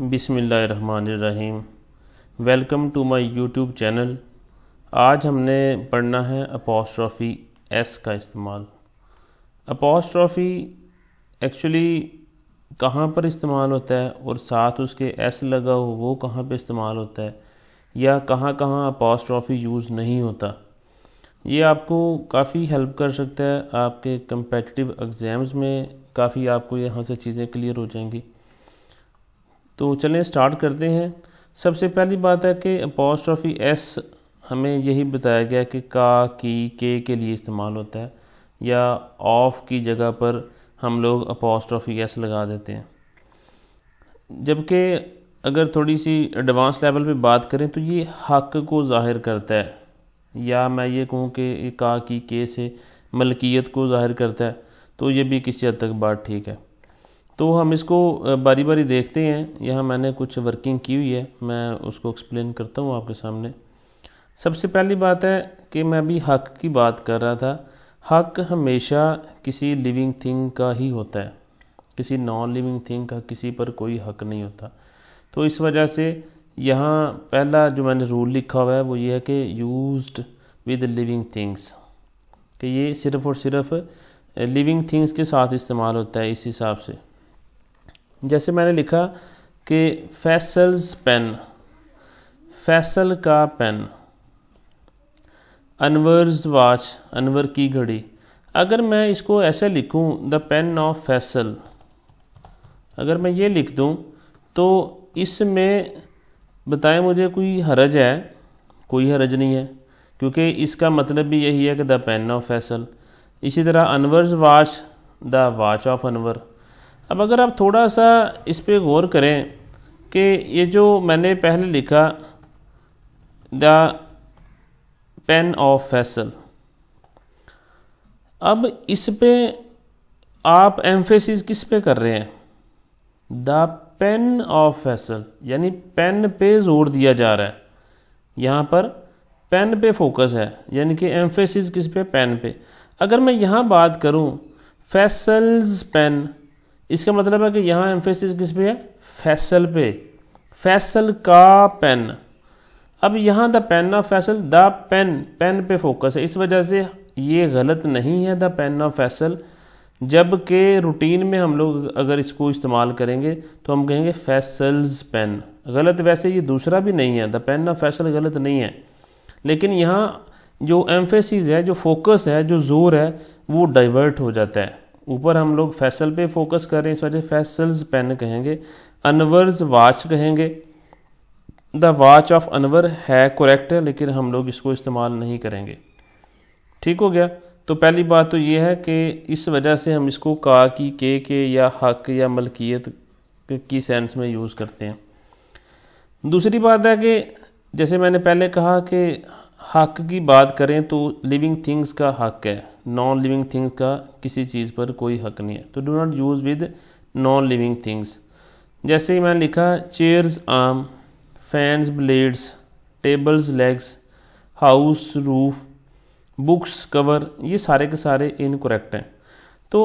बिसमीम welcome to my YouTube channel आज हमने पढ़ना है अपोस्ट्रॉफ़ी एस का इस्तेमाल अपोस्ट्रॉफ़ी एक्चुअली कहाँ पर इस्तेमाल होता है और साथ उसके एस लगा हो वो कहाँ पे इस्तेमाल होता है या कहाँ कहाँ अपोस्ट्रॉफ़ी यूज़ नहीं होता ये आपको काफ़ी हेल्प कर सकता है आपके कंपेटिटिव एग्ज़ाम्स में काफ़ी आपको यहाँ से चीज़ें क्लियर हो जाएंगी तो चलें स्टार्ट करते हैं सबसे पहली बात है कि अपोस्ट्रॉफी एस हमें यही बताया गया कि का की के के लिए इस्तेमाल होता है या ऑफ की जगह पर हम लोग अपोस्ट्रॉफी एस लगा देते हैं जबकि अगर थोड़ी सी एडवांस लेवल पे बात करें तो ये हक को ज़ाहिर करता है या मैं ये कहूँ कि का की के से मलकियत को ज़ाहिर करता है तो ये भी किसी हद तक बात ठीक है तो हम इसको बारी बारी देखते हैं यहाँ मैंने कुछ वर्किंग की हुई है मैं उसको एक्सप्लेन करता हूँ आपके सामने सबसे पहली बात है कि मैं अभी हक की बात कर रहा था हक हमेशा किसी लिविंग थिंग का ही होता है किसी नॉन लिविंग थिंग का किसी पर कोई हक नहीं होता तो इस वजह से यहाँ पहला जो मैंने रूल लिखा हुआ है वो ये है कि यूज्ड विद लिविंग थिंग्स कि ये सिर्फ़ और सिर्फ लिविंग थिंग्स के साथ इस्तेमाल होता है इस हिसाब से जैसे मैंने लिखा कि फैसल्स पेन फैसल का पेन अनवर्स वाच अनवर की घड़ी अगर मैं इसको ऐसे लिखूं द पेन ऑफ फैसल अगर मैं ये लिख दूं तो इसमें बताएं मुझे कोई हरज है कोई हरज नहीं है क्योंकि इसका मतलब भी यही है कि द पेन ऑफ फैसल इसी तरह Anwar's watch the watch of Anwar अब अगर आप थोड़ा सा इस पर गौर करें कि ये जो मैंने पहले लिखा द पेन ऑफ फैसल अब इस पे आप एम्फेसिस किस पे कर रहे हैं द पेन ऑफ फैसल यानी पेन पे जोर दिया जा रहा है यहाँ पर पेन पे फोकस है यानी कि एम्फेसिस किस पे पेन पे अगर मैं यहाँ बात करूँ फैसल्स पेन इसका मतलब है कि यहाँ एम्फेसिस किस पे है फैसल पे फैसल का पेन अब यहाँ the pen of Faisal the pen pen पे फोकस है इस वजह से ये गलत नहीं है द पेन ऑफ फैसल जबकि रूटीन में हम लोग अगर इसको इस्तेमाल करेंगे तो हम कहेंगे फैसल्स पेन गलत वैसे ये दूसरा भी नहीं है द पेन ऑफ फैसल गलत नहीं है लेकिन यहाँ जो एम्फेसिस है जो फोकस है जो जोर है वो डाइवर्ट हो जाता है ऊपर हम लोग फैसल पे फोकस कर रहे हैं इस वजह से फैसल्स पेन कहेंगे अनवर्स वाच कहेंगे द वाच ऑफ अनवर है करेक्ट है लेकिन हम लोग इसको इस्तेमाल नहीं करेंगे ठीक हो गया तो पहली बात तो ये है कि इस वजह से हम इसको का की के के या हक या मलकियत की सेंस में यूज़ करते हैं दूसरी बात है कि जैसे मैंने पहले कहा कि हक की बात करें तो लिविंग थिंग्स का हक है नॉन लिविंग थिंग्स का किसी चीज़ पर कोई हक नहीं है तो do not use with non living things जैसे मैंने लिखा chair's arm fan's blades table's legs house roof book's cover ये सारे के सारे इनकोरेक्ट हैं तो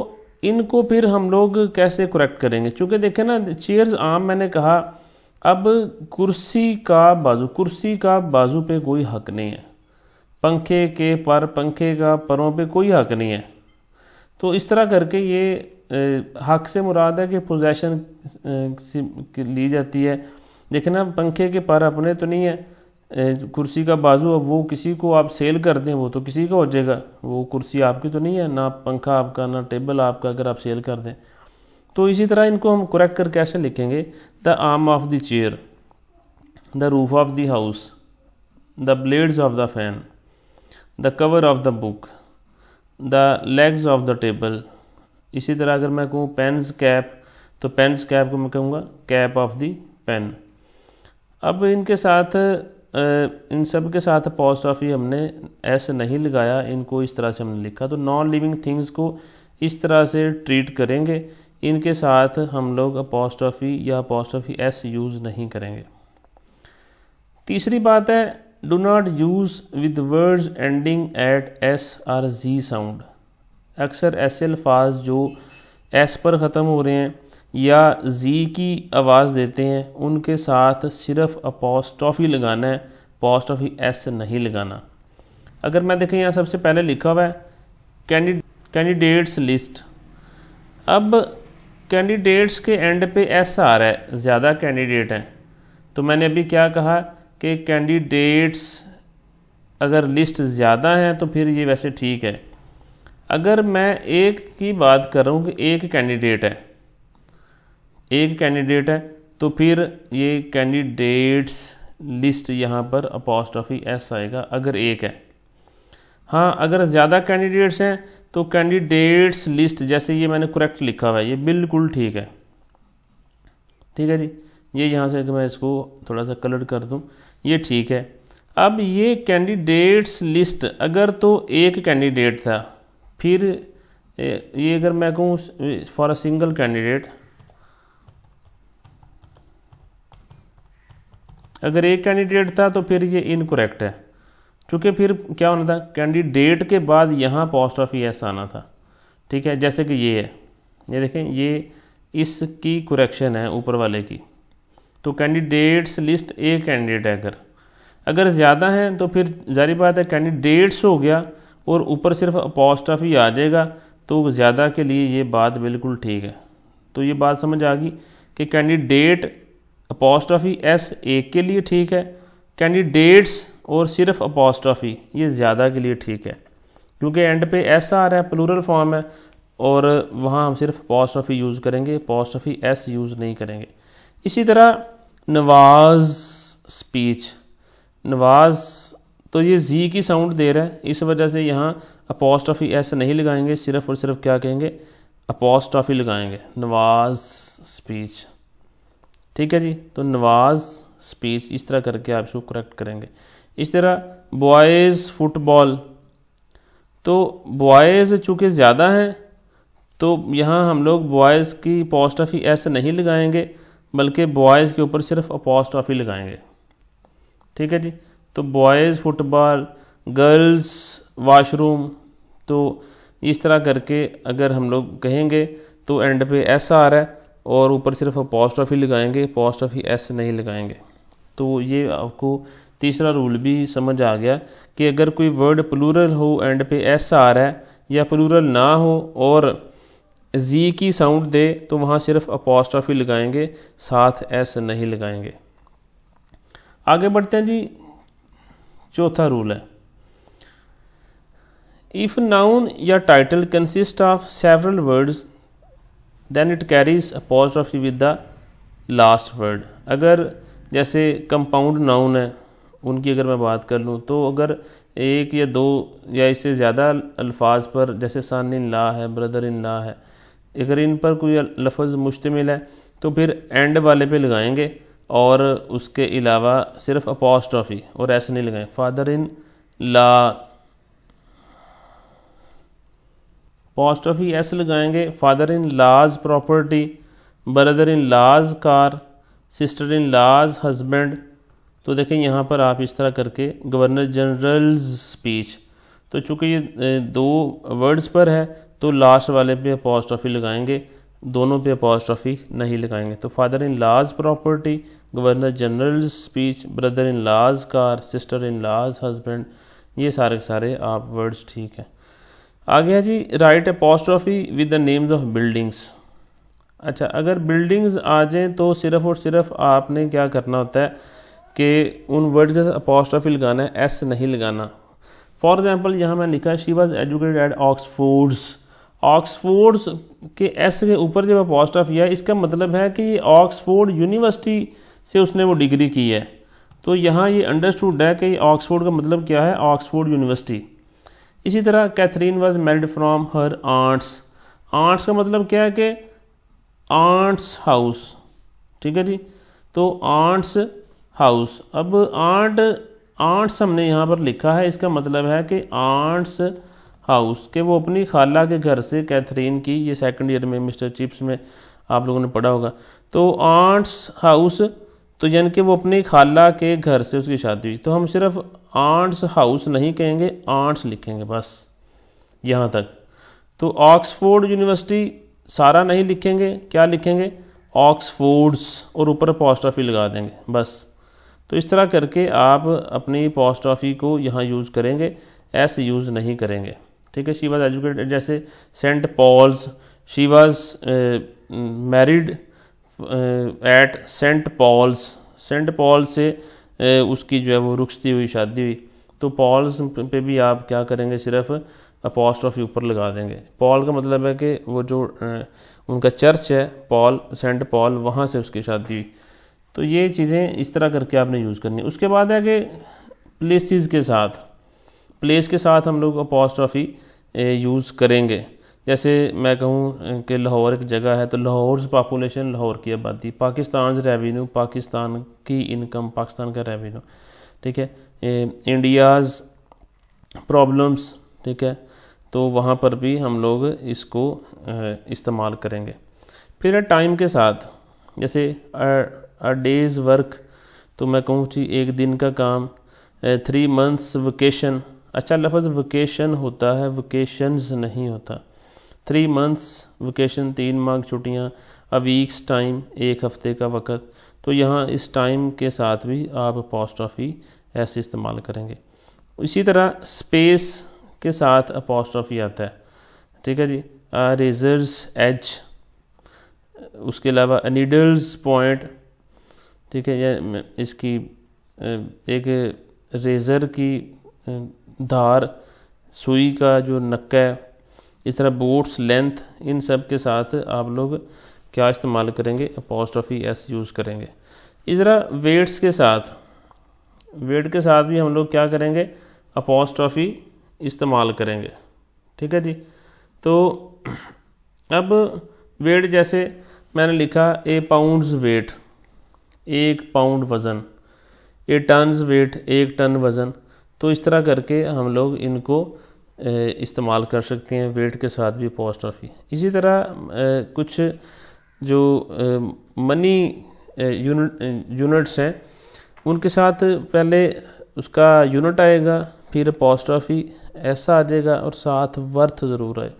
इनको फिर हम लोग कैसे करेक्ट करेंगे क्योंकि देखें ना चेयर्स आम मैंने कहा अब कुर्सी का बाजू कुर्सी का बाजू पे कोई हक नहीं है पंखे के पर पंखे का परों पे कोई हक नहीं है तो इस तरह करके ये हक से मुराद है कि पोजेशन ली जाती है देखना पंखे के पर अपने तो नहीं है कुर्सी का बाजू अब वो किसी को आप सेल कर दें वो तो किसी का हो जाएगा वो कुर्सी आपकी तो नहीं है ना पंखा आपका ना टेबल आपका अगर आप सेल कर दें तो इसी तरह इनको हम करेक्ट करके ऐसे लिखेंगे the arm of the chair the roof of the house the blades of the fan the cover of the book the legs of the table इसी तरह अगर मैं कहूँ पेन्स कैप तो पेन्स कैप को मैं कहूँगा कैप ऑफ द पेन अब इनके साथ इन सब के साथ पॉस्ट ऑफ ही हमने ऐसे नहीं लगाया इनको इस तरह से हमने लिखा तो नॉन लिविंग थिंग्स को इस तरह से ट्रीट करेंगे इनके साथ हम लोग अपॉस्ट्रॉफी या अपॉस्ट्रॉफी एस यूज़ नहीं करेंगे तीसरी बात है do not use with words ending at S R G sound अक्सर ऐसे अल्फाज जो एस पर ख़त्म हो रहे हैं या जी की आवाज़ देते हैं उनके साथ सिर्फ अपॉस्ट्रॉफी लगाना है अपॉस्ट्रॉफी एस नहीं लगाना अगर मैं देखें यहाँ सबसे पहले लिखा हुआ है कैंडिडेट्स लिस्ट अब कैंडिडेट्स के एंड पे एस आ रहा है ज़्यादा कैंडिडेट हैं तो मैंने अभी क्या कहा कि कैंडिडेट्स अगर लिस्ट ज़्यादा हैं तो फिर ये वैसे ठीक है अगर मैं एक की बात करूँ कि एक कैंडिडेट है एक कैंडिडेट है तो फिर ये कैंडिडेट्स लिस्ट यहाँ पर अपॉस्ट्रॉफी एस आएगा अगर एक है हाँ अगर ज़्यादा कैंडिडेट्स हैं तो कैंडिडेट्स लिस्ट जैसे ये मैंने करेक्ट लिखा हुआ है ये बिल्कुल ठीक है ठीक है जी ये यहाँ से मैं इसको थोड़ा सा कलर कर दूँ ये ठीक है अब ये कैंडिडेट्स लिस्ट अगर तो एक कैंडिडेट था फिर ये अगर मैं कहूँ फॉर अ सिंगल कैंडिडेट अगर एक कैंडिडेट था तो फिर ये इनकोरेक्ट है चूँकि फिर क्या होना था कैंडिडेट के बाद यहाँ पोस्ट ऑफ एस आना था ठीक है जैसे कि ये है ये देखें ये इसकी कुरेक्शन है ऊपर वाले की तो कैंडिडेट्स लिस्ट ए कैंडिडेट है अगर अगर ज़्यादा हैं तो फिर जारी बात है कैंडिडेट्स हो गया और ऊपर सिर्फ पोस्ट ऑफ आ जाएगा तो ज़्यादा के लिए ये बात बिल्कुल ठीक है तो ये बात समझ आ गई कि candidate post of S A के लिए ठीक है कैंडिडेट्स और सिर्फ अपोस्ट्रॉफी ये ज़्यादा के लिए ठीक है क्योंकि एंड पे ऐसा आ रहा है प्लूरल फॉर्म है और वहाँ हम सिर्फ अपोस्ट्रॉफी यूज़ करेंगे अपोस्ट्रॉफी एस यूज़ नहीं करेंगे इसी तरह नवाज स्पीच नवाज तो ये जी की साउंड दे रहा है इस वजह से यहाँ अपोस्ट्रॉफी एस नहीं लगाएंगे सिर्फ और सिर्फ क्या कहेंगे अपोस्ट्रॉफी लगाएंगे नवाज स्पीच ठीक है जी तो नवाज स्पीच इस तरह करके आप इसको करेक्ट करेंगे इस तरह बॉयज़ फुटबॉल तो बॉयज़ चूँकि ज़्यादा हैं तो यहाँ हम लोग बॉयज़ की ऑफी ऐसे नहीं लगाएंगे बल्कि बॉयज़ के ऊपर सिर्फ ऑफी लगाएंगे ठीक है जी तो बॉयज़ फुटबॉल गर्ल्स वाशरूम तो इस तरह करके अगर हम लोग कहेंगे तो एंड पे एस आ रहा है और ऊपर सिर्फ ऑफी लगाएंगे ऑफी एस नहीं लगाएंगे तो ये आपको तीसरा रूल भी समझ आ गया कि अगर कोई वर्ड प्लूरल हो एंड पे एस आ रहा है या प्लूरल ना हो और जी की साउंड दे तो वहाँ सिर्फ अपोस्ट्रॉफी लगाएंगे साथ एस नहीं लगाएंगे आगे बढ़ते हैं जी चौथा रूल है इफ़ नाउन या title consist of several words then it carries apostrophe with the last word अगर जैसे कंपाउंड नाउन है उनकी अगर मैं बात कर लूँ तो अगर एक या दो या इससे ज़्यादा अल्फाज पर जैसे सान इन ला है ब्रदर इन ला है अगर इन पर कोई लफज मुश्तमिल है तो फिर एंड वाले पे लगाएंगे और उसके अलावा सिर्फ अपोस्ट्रॉफी और ऐसे नहीं लगाएंगे फादर इन ला अपॉस्ट्रॉफी ऐसे लगाएंगे father in law's property brother in law's car sister in लाज हस्बैंड तो देखें यहाँ पर आप इस तरह करके गवर्नर जनरल्स स्पीच तो चूंकि ये दो वर्ड्स पर है तो लास्ट वाले पे अपॉस्ट्रॉफी लगाएंगे दोनों पे अपॉस्ट्रॉफी नहीं लगाएंगे तो father in law's property governor general speech brother in law's car sister in लाज हस्बैंड ये सारे के सारे आप वर्ड्स ठीक हैं आगे है जी write apostrophe with the names of buildings अच्छा अगर बिल्डिंग्स आ जाएँ तो सिर्फ़ और सिर्फ आपने क्या करना होता है कि उन वर्ड के अपॉस्ट्रफी लगाना है एस नहीं लगाना फॉर एग्जाम्पल यहाँ मैं लिखा she was educated at Oxford's Oxford's के एस के ऊपर जब अपॉस्ट्रफी है इसका मतलब है कि ऑक्सफोर्ड यूनिवर्सिटी से उसने वो डिग्री की है तो यहाँ ये अंडरस्टूड है कि ऑक्सफोर्ड का मतलब क्या है ऑक्सफोर्ड यूनिवर्सिटी इसी तरह Catherine was married from her arts arts का मतलब क्या है कि आर्ट्स हाउस ठीक है जी तो आर्ट्स हाउस अब आर्ट आर्ट्स हमने यहाँ पर लिखा है इसका मतलब है कि आर्ट्स हाउस के वो अपनी खाला के घर से कैथरीन की ये सेकंड ईयर में मिस्टर चिप्स में आप लोगों ने पढ़ा होगा तो आर्ट्स हाउस तो यानी कि वो अपनी खाला के घर से उसकी शादी हुई तो हम सिर्फ आर्ट्स हाउस नहीं कहेंगे आर्ट्स लिखेंगे बस यहाँ तक तो ऑक्सफोर्ड यूनिवर्सिटी सारा नहीं लिखेंगे क्या लिखेंगे ऑक्सफोर्ड्स और ऊपर पोस्ट ऑफिस लगा देंगे बस तो इस तरह करके आप अपनी ऑफी को यहाँ यूज़ करेंगे एस यूज़ नहीं करेंगे ठीक है शी वॉज एजुकेटेड जैसे Saint Paul's she was married at Saint Paul's Saint Paul से uh, उसकी जो है वो रुखती हुई शादी हुई तो पॉल्स पे भी आप क्या करेंगे सिर्फ ऑफी ऊपर लगा देंगे पॉल का मतलब है कि वो जो uh, उनका चर्च है पॉल सेंट पॉल वहाँ से उसकी शादी हुई तो ये चीज़ें इस तरह करके आपने यूज़ करनी है उसके बाद है कि प्लेसेस के साथ प्लेस के साथ हम लोग अपॉस्ट्रॉफी यूज़ करेंगे जैसे मैं कहूँ कि लाहौर एक जगह है तो लाहौर पापुलेशन लाहौर की आबादी पाकिस्तान रेवेन्यू पाकिस्तान की इनकम पाकिस्तान का रेवेन्यू ठीक है इंडियाज़ प्रॉब्लम्स ठीक है तो वहाँ पर भी हम लोग इसको इस्तेमाल करेंगे फिर टाइम के साथ जैसे अ डेज वर्क तो मैं कहूँ जी एक दिन का काम थ्री मंथ्स वकेशन अच्छा लफ्ज़ वकेशन होता है वकेशंस नहीं होता थ्री मंथ्स वकेशन तीन माह छुट्टियाँ अ वीक्स टाइम एक हफ़्ते का वक़्त तो यहाँ इस टाइम के साथ भी आप ऑफी ऐसे इस्तेमाल करेंगे इसी तरह स्पेस के साथ ऑफी आता है ठीक है जी रेजर्स एज उसके अलावा अनिडल्स पॉइंट ठीक है या इसकी एक रेज़र की धार सुई का जो नक्का है इस तरह बोट्स लेंथ इन सब के साथ आप लोग क्या इस्तेमाल करेंगे अपोस्ट्रॉफी एस यूज़ करेंगे इस तरह वेट्स के साथ वेट के साथ भी हम लोग क्या करेंगे अपोस्ट्रॉफी इस्तेमाल करेंगे ठीक है जी तो अब वेट जैसे मैंने लिखा ए पाउंड्स वेट एक पाउंड वज़न ए टनज वेट एक टन वज़न तो इस तरह करके हम लोग इनको इस्तेमाल कर सकते हैं वेट के साथ भी पोस्ट ऑफिस इसी तरह कुछ जो मनी यूनिट्स हैं उनके साथ पहले उसका यूनिट आएगा फिर पोस्ट ऑफिस ऐसा आ जाएगा और साथ वर्थ ज़रूर है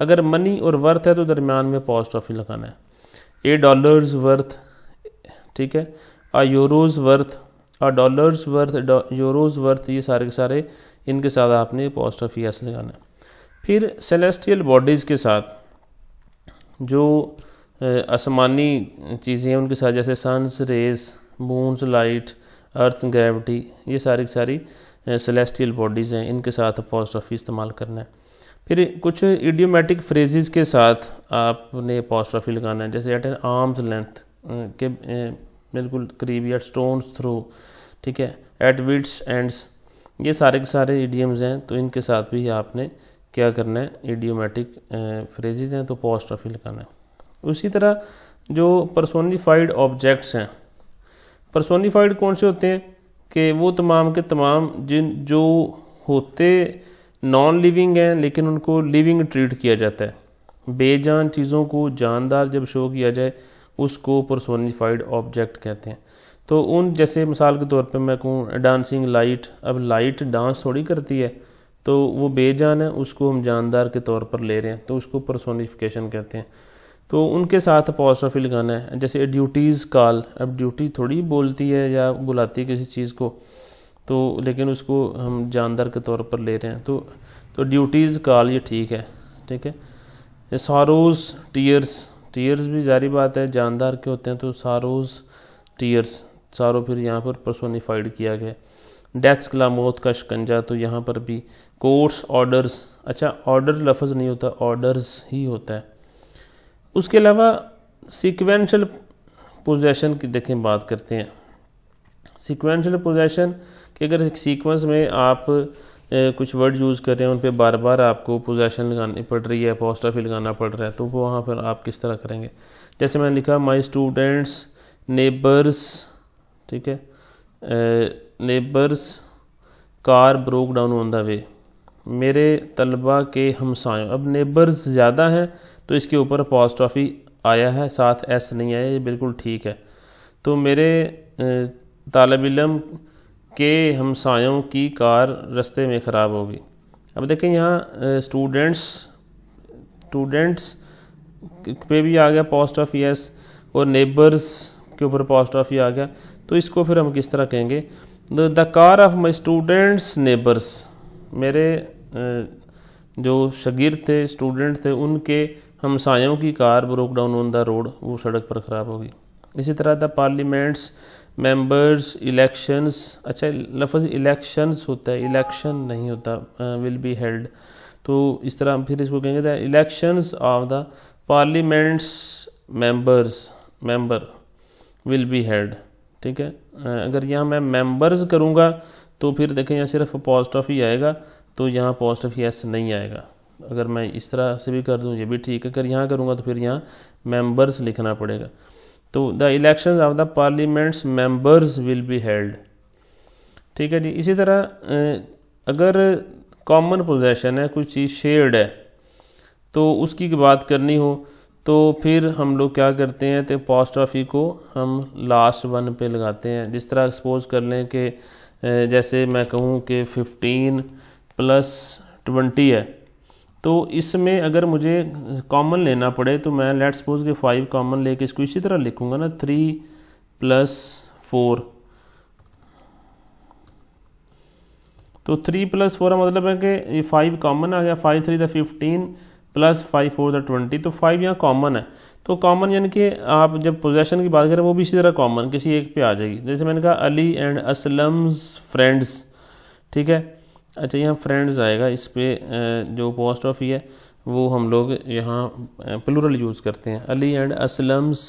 अगर मनी और वर्थ है तो दरमियान में पोस्ट ऑफिस लगाना है ए डॉलर्स वर्थ ठीक है a euro's worth a dollar's worth euro's worth ये सारे के सारे इनके साथ आपने पॉस्ट ऑफ यस लगाना फिर सेलेस्टियल बॉडीज़ के साथ जो आसमानी चीज़ें हैं उनके साथ जैसे sun's rays moon's light earth gravity ये सारी की सारी सेलेस्टियल बॉडीज़ हैं इनके साथ पॉस्ट पॉजिटिव इस्तेमाल करना है फिर कुछ इडियोमेटिक फ्रेजेस के साथ आपने पॉस्ट पॉजिटिव लगाना है जैसे एट एन आर्म्स लेंथ के बिल्कुल करीब या स्टोन्स थ्रू ठीक है एट विट्स एंड्स ये सारे के सारे ईडियम्स हैं तो इनके साथ भी आपने क्या करना है ईडियोमेटिक फ्रेजेज हैं तो पोस्ट ऑफ लगाना है उसी तरह जो पर्सोनीफाइड ऑब्जेक्ट्स हैं परसोनीफाइड कौन से होते हैं कि वो तमाम के तमाम जिन जो होते नॉन लिविंग हैं लेकिन उनको लिविंग ट्रीट किया जाता है बेजान चीज़ों को जानदार जब शो किया जाए उसको परसोनीफाइड ऑब्जेक्ट कहते हैं तो उन जैसे मिसाल के तौर पे मैं कहूँ डांसिंग लाइट अब लाइट डांस थोड़ी करती है तो वो बेजान है उसको हम जानदार के तौर पर ले रहे हैं तो उसको परसोनीफिकेशन कहते हैं तो उनके साथ पॉजिटिव लगाना है जैसे ड्यूटीज़ कॉल अब ड्यूटी थोड़ी बोलती है या बुलाती है किसी चीज़ को तो लेकिन उसको हम जानदार के तौर पर ले रहे हैं तो तो ड्यूटीज़ कॉल ये ठीक है ठीक है सारोस टीयर्स टीयर्स भी जारी बात है जानदार के होते हैं तो सारोज टीयर्स सारो फिर यहाँ पर प्रसोनीफाइड किया गया डेथ्स कला मौत का शिकंजा तो यहाँ पर भी कोर्ट्स ऑर्डर्स अच्छा ऑर्डर लफज नहीं होता ऑर्डर्स ही होता है उसके अलावा सिक्वेंशल पोजेशन की देखें बात करते हैं सिक्वेंशल पोजेशन कि अगर सीक्वेंस में आप कुछ वर्ड यूज़ कर रहे हैं उन पर बार बार आपको पोजेशन लगानी पड़ रही है अपोस्टाफी लगाना पड़ रहा है तो वो वहाँ पर आप किस तरह करेंगे जैसे मैंने लिखा माई स्टूडेंट्स नेबर्स ठीक है neighbour's car broke down on the way मेरे तलबा के हमसायों अब नेबर्स ज़्यादा हैं तो इसके ऊपर अपोस्टाफी आया है साथ एस नहीं आया ये बिल्कुल ठीक है तो मेरे तालब इलम के हमसायों की कार रस्ते में ख़राब होगी अब देखें यहाँ स्टूडेंट्स स्टूडेंट्स पे भी आ गया पोस्ट ऑफ यस और नेबर्स के ऊपर पोस्ट ऑफ ही आ गया तो इसको फिर हम किस तरह कहेंगे the car of my student's neighbours मेरे जो शगीर थे स्टूडेंट थे उनके हमसायों की car broke down on the road वो सड़क पर ख़राब होगी इसी तरह द पार्लियामेंट्स मेंबर्स इलेक्शंस अच्छा लफज इलेक्शंस होता है इलेक्शन नहीं होता विल बी हेल्ड तो इस तरह फिर इसको कहेंगे the elections of the parliament's members member will be held ठीक है अगर यहाँ मैं मेंबर्स करूँगा तो फिर देखें यहाँ सिर्फ पॉजिटिव ही आएगा तो यहाँ पॉजिटिव यस नहीं आएगा अगर मैं इस तरह से भी कर दूँ ये भी ठीक है अगर यहाँ करूँगा तो फिर यहाँ मेंबर्स लिखना पड़ेगा तो the election of the parliament's members will be held ठीक है जी इसी तरह अगर कॉमन पोजेशन है कुछ चीज़ शेयर्ड है तो उसकी बात करनी हो तो फिर हम लोग क्या करते हैं तो ऑफी को हम लास्ट वन पे लगाते हैं जिस तरह एक्सपोज कर लें कि जैसे मैं कहूँ कि फिफ्टीन प्लस ट्वेंटी है तो इसमें अगर मुझे कॉमन लेना पड़े तो मैं लेट सपोज के फाइव कॉमन लेके इसको इसी तरह लिखूंगा ना थ्री प्लस फोर तो थ्री प्लस फोर का मतलब है कि ये फाइव कॉमन आ गया five three the fifteen plus five four the twenty तो फाइव यहाँ कॉमन है तो कॉमन यानी कि आप जब पोजेशन की बात करें वो भी इसी तरह कॉमन किसी एक पे आ जाएगी जैसे मैंने कहा अली एंड असलम्स फ्रेंड्स ठीक है अच्छा यहाँ फ्रेंड्स आएगा इस पर जो पोस्ट ऑफ ही है वो हम लोग यहाँ प्लूरल यूज़ करते हैं अली एंड असलम्स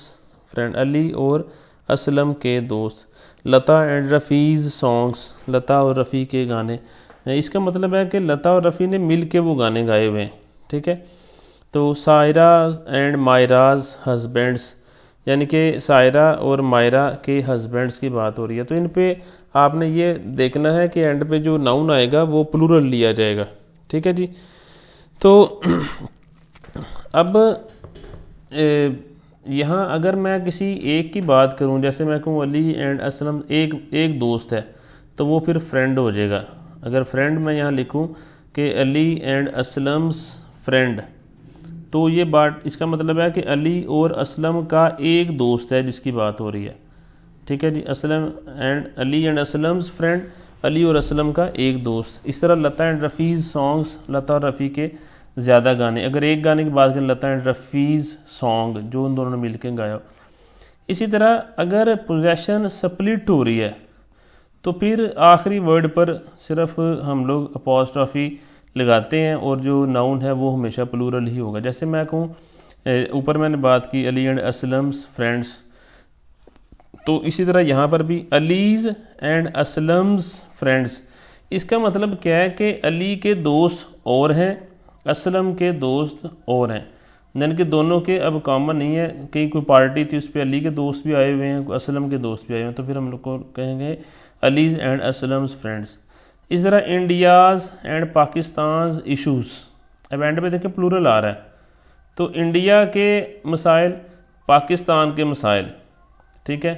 फ्रेंड अली और असलम के दोस्त लता एंड रफ़ीज़ सॉन्ग्स लता और रफ़ी के गाने इसका मतलब है कि लता और रफ़ी ने मिल के वो गाने गाए हुए हैं ठीक है तो सायरा एंड मायराज हजबेंड्स यानी कि सायरा और मायरा के हस्बैंड्स की बात हो रही है तो इन पे आपने ये देखना है कि एंड पे जो नाउन आएगा वो प्लूरल लिया जाएगा ठीक है जी तो अब यहाँ अगर मैं किसी एक की बात करूँ जैसे मैं कहूँ अली एंड असलम एक एक दोस्त है तो वो फिर फ्रेंड हो जाएगा अगर फ्रेंड मैं यहाँ लिखूँ कि अली एंड असलम्स फ्रेंड तो ये बात इसका मतलब है कि अली और असलम का एक दोस्त है जिसकी बात हो रही है ठीक है जी Aslam and Ali and Aslam's friend Ali और असलम का एक दोस्त इस तरह लता एंड रफ़ीज़ सॉन्ग्स लता और रफ़ी के ज़्यादा गाने अगर एक गाने की बात करें लता एंड रफ़ीज़ सॉन्ग जो उन दोनों ने मिलकर गाया इसी तरह अगर पोजेशन स्प्लिट हो रही है तो फिर आखिरी वर्ड पर सिर्फ हम लोग अपोस्ट्रॉफी लगाते हैं और जो नाउन है वो हमेशा प्लूरल ही होगा जैसे मैं कहूँ ऊपर मैंने बात की अली एंड असलम्स फ्रेंड्स तो इसी तरह यहाँ पर भी अलीज एंड असलम्स फ्रेंड्स इसका मतलब क्या है कि अली के दोस्त और हैं असलम के दोस्त और हैं यानी कि दोनों के अब कॉमन नहीं है कहीं कोई पार्टी थी उस पर अली के दोस्त भी आए हुए हैं असलम के दोस्त भी आए हुए हैं तो फिर हम लोग को कहेंगे अलीज एंड असलम्स फ्रेंड्स इस तरह इंडियाज़ एंड पाकिस्तान इशूज़ अब एंड पे देखें प्लूरल आ रहा है तो इंडिया के मसाइल पाकिस्तान के मसाइल ठीक है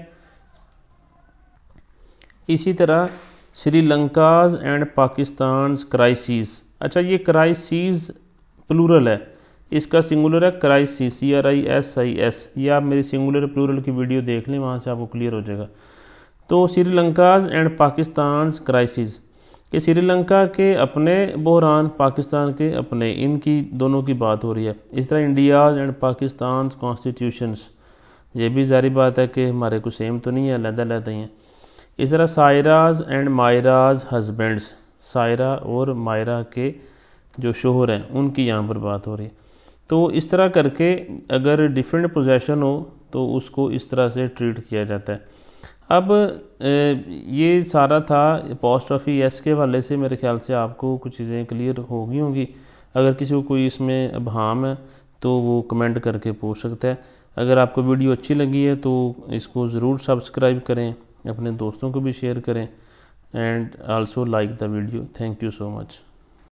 इसी तरह श्रीलंकाज एंड पाकिस्तान क्राइसिस अच्छा ये क्राइसिस प्लूरल है इसका सिंगुलर है crisis C R I S I S ये आप मेरी सिंगुलर प्लूरल की वीडियो देख लें वहाँ से आपको क्लियर हो जाएगा तो श्रीलंकाज एंड पाकिस्तान क्राइसिस ये श्रीलंका के अपने बहरान पाकिस्तान के अपने इनकी दोनों की बात हो रही है इस तरह इंडिया एंड पाकिस्तान कॉन्स्टिट्यूशंस ये भी जारी बात है कि हमारे को सेम तो नहीं है अलहदा लहदा ही हैं इस तरह सायराज एंड मायराज हस्बैंड्स सायरा और मायरा के जो शोहर हैं उनकी यहाँ पर बात हो रही है तो इस तरह करके अगर डिफरेंट पोजेशन हो तो उसको इस तरह से ट्रीट किया जाता है अब ये सारा था पोस्ट ऑफ एस के हवाले से मेरे ख्याल से आपको कुछ चीज़ें क्लियर होगी होंगी अगर किसी को कोई इसमें अभाम है तो वो कमेंट करके पूछ सकता है अगर आपको वीडियो अच्छी लगी है तो इसको ज़रूर सब्सक्राइब करें अपने दोस्तों को भी शेयर करें and also like the video thank you so much